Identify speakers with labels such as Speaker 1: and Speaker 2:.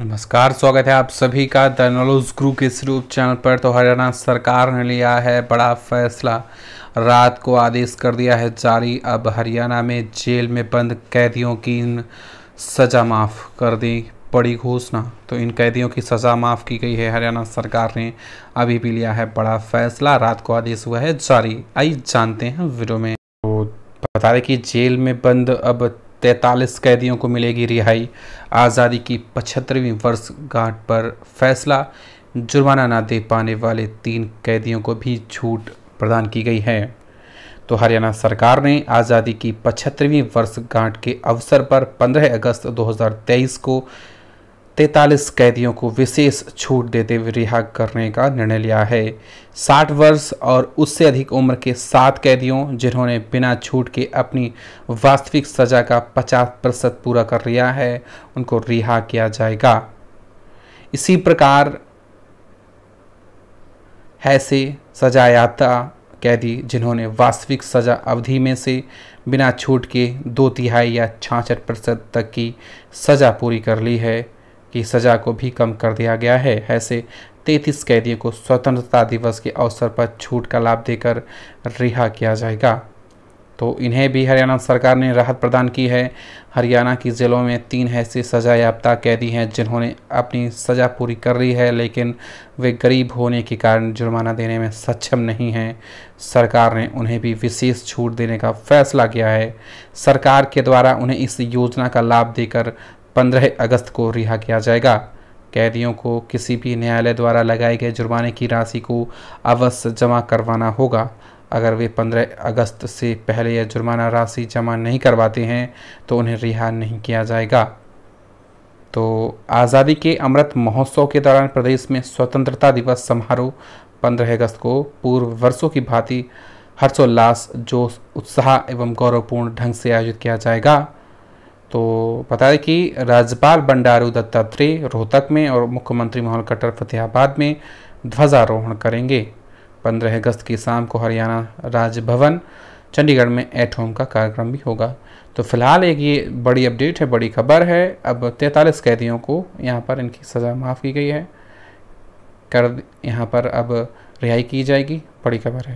Speaker 1: नमस्कार स्वागत है आप सभी का द नॉलेज ग्रू के स्वरूप चैनल पर तो हरियाणा सरकार ने लिया है बड़ा फैसला रात को आदेश कर दिया है जारी अब हरियाणा में जेल में बंद कैदियों की सज़ा माफ़ कर दी बड़ी घोषणा तो इन कैदियों की सज़ा माफ़ की गई है हरियाणा सरकार ने अभी भी लिया है बड़ा फैसला रात को आदेश हुआ है जारी आई जानते हैं वीडियो में तो बता दें कि जेल में बंद अब तैंतालीस कैदियों को मिलेगी रिहाई आज़ादी की पचहत्तरवीं वर्षगांठ पर फैसला जुर्माना ना दे पाने वाले तीन कैदियों को भी छूट प्रदान की गई है तो हरियाणा सरकार ने आज़ादी की पचहत्तरवीं वर्षगांठ के अवसर पर 15 अगस्त 2023 को तैतालीस कैदियों को विशेष छूट देते हुए रिहा करने का निर्णय लिया है 60 वर्ष और उससे अधिक उम्र के सात कैदियों जिन्होंने बिना छूट के अपनी वास्तविक सजा का 50 प्रतिशत पूरा कर लिया है उनको रिहा किया जाएगा इसी प्रकार है से सजायाता कैदी जिन्होंने वास्तविक सजा अवधि में से बिना छूट के दो तिहाई या छाछठ प्रतिशत तक की सज़ा पूरी कर ली है की सज़ा को भी कम कर दिया गया है ऐसे तैंतीस कैदियों को स्वतंत्रता दिवस के अवसर पर छूट का लाभ देकर रिहा किया जाएगा तो इन्हें भी हरियाणा सरकार ने राहत प्रदान की है हरियाणा की ज़िलों में तीन ऐसे सज़ा याफ्ता कैदी हैं जिन्होंने अपनी सज़ा पूरी कर ली है लेकिन वे गरीब होने के कारण जुर्माना देने में सक्षम नहीं हैं सरकार ने उन्हें भी विशेष छूट देने का फैसला किया है सरकार के द्वारा उन्हें इस योजना का लाभ देकर 15 अगस्त को रिहा किया जाएगा कैदियों को किसी भी न्यायालय द्वारा लगाए गए जुर्माने की राशि को अवश्य जमा करवाना होगा अगर वे 15 अगस्त से पहले यह जुर्माना राशि जमा नहीं करवाते हैं तो उन्हें रिहा नहीं किया जाएगा तो आज़ादी के अमृत महोत्सव के दौरान प्रदेश में स्वतंत्रता दिवस समारोह 15 अगस्त को पूर्व वर्षों की भांति हर्षोल्लास जोश उत्साह एवं गौरवपूर्ण ढंग से आयोजित किया जाएगा तो बता दें कि राज्यपाल बंडारू दत्तात्रेय रोहतक में और मुख्यमंत्री मोहन कट्टर फतेहाबाद में ध्वजारोहण करेंगे 15 अगस्त की शाम को हरियाणा राजभवन चंडीगढ़ में एट होम का कार्यक्रम भी होगा तो फिलहाल एक ये बड़ी अपडेट है बड़ी खबर है अब तैंतालीस कैदियों को यहाँ पर इनकी सज़ा माफ़ की गई है कर यहाँ पर अब रिहाई की जाएगी बड़ी खबर है